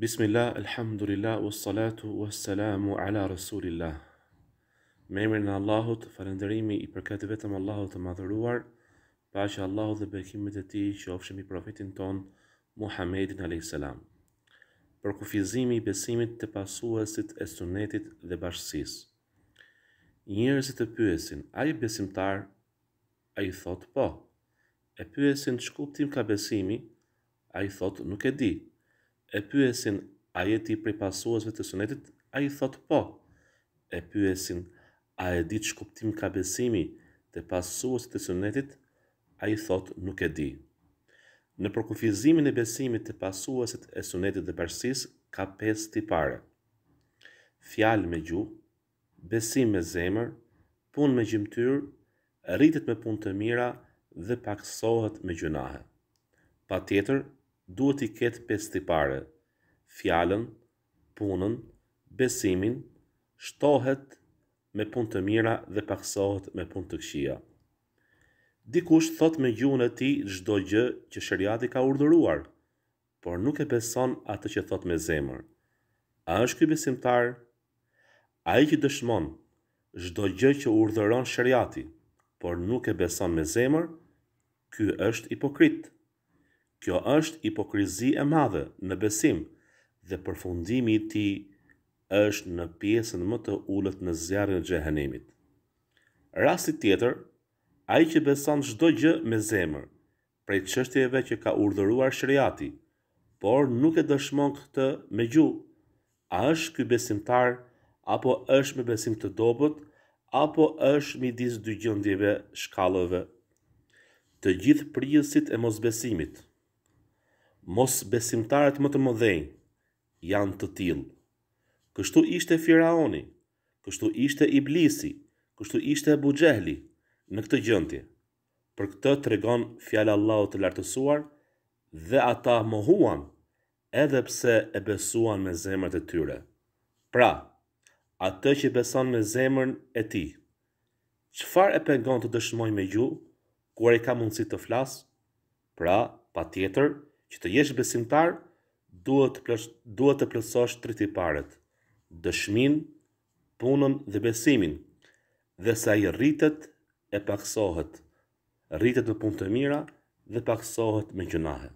Bismillah, alhamdulillah, wa salatu, wa salamu, ala rasulillah. Me emrin në Allahut, falenderimi i përket vetëm Allahut të madhëruar, pa që Allahut dhe bekimit e ti që ofshemi profetin ton, Muhammedin a.s. Për kufizimi i besimit të pasuesit e sunetit dhe bashkësis. Njërësit të pyesin, a i besimtar, a i thot po. E pyesin që kuptim ka besimi, a i thot nuk e di e pyesin a je ti prej pasuesve të sunetit, ai thot po. E pyesin a e di çka kuptim ka besimi te pasuesit të sunetit, ai thot nuk e di. Në përkufizimin e besimit të pasuesit e sunetit dhe përsis, ka i tipare. Fjal me gju, besim me zemër, punë me gjimtyr, rritet me punë të mira dhe paksohet me gjunahe. Pa tjetër, duhet i ketë pes tipare: fjalën, punën, besimin, shtohet me punë të mira dhe paksohet me punë të këqija. Dikush thot me gjuhën e tij çdo gjë që shëriati ka urdhëruar, por nuk e beson atë që thot me zemër. A është ky besimtar? Ai që dëshmon çdo gjë që urdhëron shëriati, por nuk e beson me zemër, ky është hipokrit. Kjo është hipokrizi e madhe në besim dhe përfundimi i tij është në pjesën më të ulët në zjarrin e gjehenimit. Rasti tjetër, ai që beson çdo gjë me zemër, prej çështjeve që ka urdhëruar shrejati, por nuk e dëshmon këtë me gjuhë, a është ky besimtar apo është me besim të dobët apo është midis dy gjendjeve shkallëve? Të gjithë prijësit e mosbesimit mos besimtarët më të mëdhenj janë të tillë. Kështu ishte Firaoni, kështu ishte Iblisi, kështu ishte Abu në këtë gjendje. Për këtë tregon fjala e Allahut të lartësuar dhe ata mohuan edhe pse e besuan me zemrat e tyre. Pra, atë që beson me zemrën e tij. Çfarë e pengon të dëshmojë me gjuhë, kur ai ka mundësi të flasë, Pra, patjetër që të jesh besimtar, duhet të plës, duhet të plotësosh tre tiparet: dëshmin, punën dhe besimin. Dhe sa i rritet, e paksohet. Rritet në punë të mira dhe paksohet me gjunahe.